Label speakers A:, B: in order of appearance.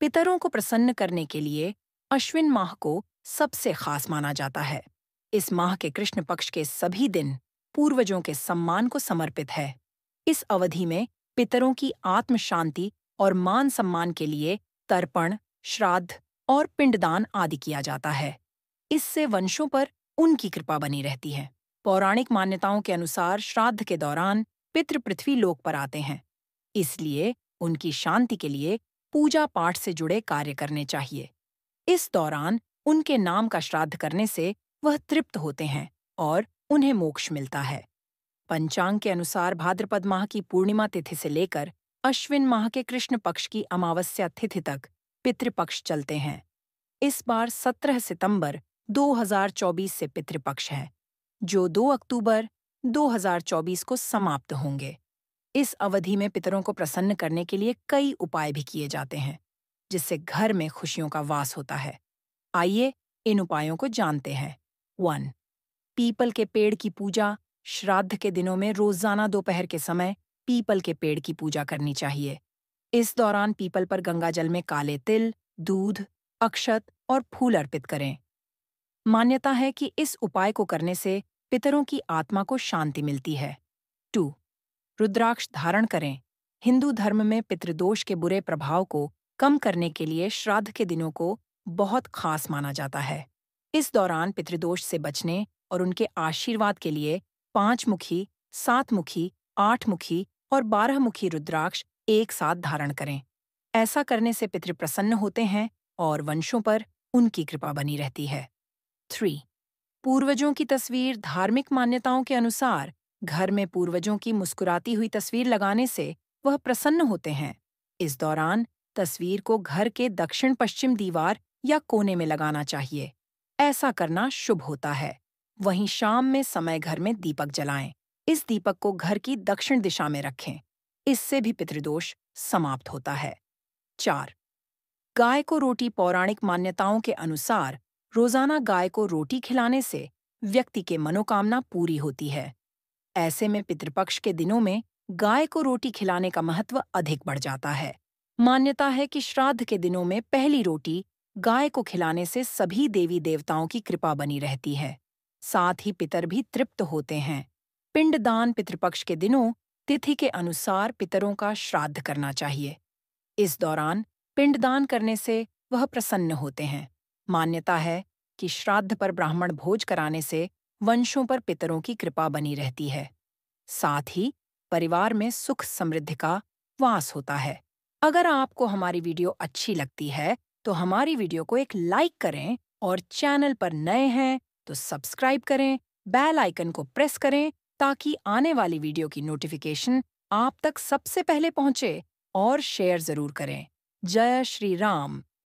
A: पितरों को प्रसन्न करने के लिए अश्विन माह को सबसे खास माना जाता है इस माह के कृष्ण पक्ष के सभी दिन पूर्वजों के सम्मान को समर्पित है इस अवधि में पितरों की आत्म शांति और मान सम्मान के लिए तर्पण श्राद्ध और पिंडदान आदि किया जाता है इससे वंशों पर उनकी कृपा बनी रहती है पौराणिक मान्यताओं के अनुसार श्राद्ध के दौरान पितृ पृथ्वी लोक पर आते हैं इसलिए उनकी शांति के लिए पूजा पाठ से जुड़े कार्य करने चाहिए इस दौरान उनके नाम का श्राद्ध करने से वह तृप्त होते हैं और उन्हें मोक्ष मिलता है पंचांग के अनुसार भाद्रपद माह की पूर्णिमा तिथि से लेकर अश्विन माह के कृष्ण पक्ष की अमावस्या तिथि तक पितृपक्ष चलते हैं इस बार 17 सितंबर 2024 से पितृपक्ष है जो 2 अक्टूबर 2024 को समाप्त होंगे इस अवधि में पितरों को प्रसन्न करने के लिए कई उपाय भी किए जाते हैं जिससे घर में खुशियों का वास होता है आइए इन उपायों को जानते हैं वन पीपल के पेड़ की पूजा श्राद्ध के दिनों में रोजाना दोपहर के समय पीपल के पेड़ की पूजा करनी चाहिए इस दौरान पीपल पर गंगाजल में काले तिल दूध अक्षत और फूल अर्पित करें मान्यता है कि इस उपाय को करने से पितरों की आत्मा को शांति मिलती है टू रुद्राक्ष धारण करें हिंदू धर्म में पितृदोष के बुरे प्रभाव को कम करने के लिए श्राद्ध के दिनों को बहुत खास माना जाता है इस दौरान पितृदोष से बचने और उनके आशीर्वाद के लिए पांच मुखी सात मुखी आठ मुखी और बारह मुखी रुद्राक्ष एक साथ धारण करें ऐसा करने से पितृ प्रसन्न होते हैं और वंशों पर उनकी कृपा बनी रहती है थ्री पूर्वजों की तस्वीर धार्मिक मान्यताओं के अनुसार घर में पूर्वजों की मुस्कुराती हुई तस्वीर लगाने से वह प्रसन्न होते हैं इस दौरान तस्वीर को घर के दक्षिण पश्चिम दीवार या कोने में लगाना चाहिए ऐसा करना शुभ होता है वहीं शाम में समय घर में दीपक जलाएं इस दीपक को घर की दक्षिण दिशा में रखें इससे भी पितृदोष समाप्त होता है चार गाय को रोटी पौराणिक मान्यताओं के अनुसार रोजाना गाय को रोटी खिलाने से व्यक्ति के मनोकामना पूरी होती है ऐसे में पितृपक्ष के दिनों में गाय को रोटी खिलाने का महत्व अधिक बढ़ जाता है मान्यता है कि श्राद्ध के दिनों में पहली रोटी गाय को खिलाने से सभी देवी देवताओं की कृपा बनी रहती है साथ ही पितर भी तृप्त होते हैं पिंडदान पितृपक्ष के दिनों तिथि के अनुसार पितरों का श्राद्ध करना चाहिए इस दौरान पिंडदान करने से वह प्रसन्न होते हैं मान्यता है कि श्राद्ध पर ब्राह्मण भोज कराने से वंशों पर पितरों की कृपा बनी रहती है साथ ही परिवार में सुख समृद्धि का वास होता है अगर आपको हमारी वीडियो अच्छी लगती है तो हमारी वीडियो को एक लाइक करें और चैनल पर नए हैं तो सब्सक्राइब करें बेल आइकन को प्रेस करें ताकि आने वाली वीडियो की नोटिफिकेशन आप तक सबसे पहले पहुंचे और शेयर जरूर करें जय श्री राम